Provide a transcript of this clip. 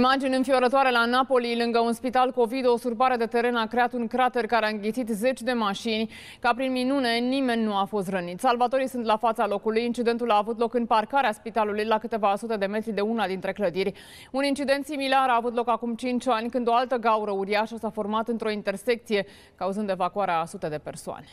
Imagini înfiorătoare la Napoli, lângă un spital COVID, o surpare de teren a creat un crater care a înghițit zeci de mașini. Ca prin minune, nimeni nu a fost rănit. Salvatorii sunt la fața locului. Incidentul a avut loc în parcarea spitalului, la câteva sute de metri de una dintre clădiri. Un incident similar a avut loc acum 5 ani, când o altă gaură uriașă s-a format într-o intersecție, cauzând evacuarea a sute de persoane.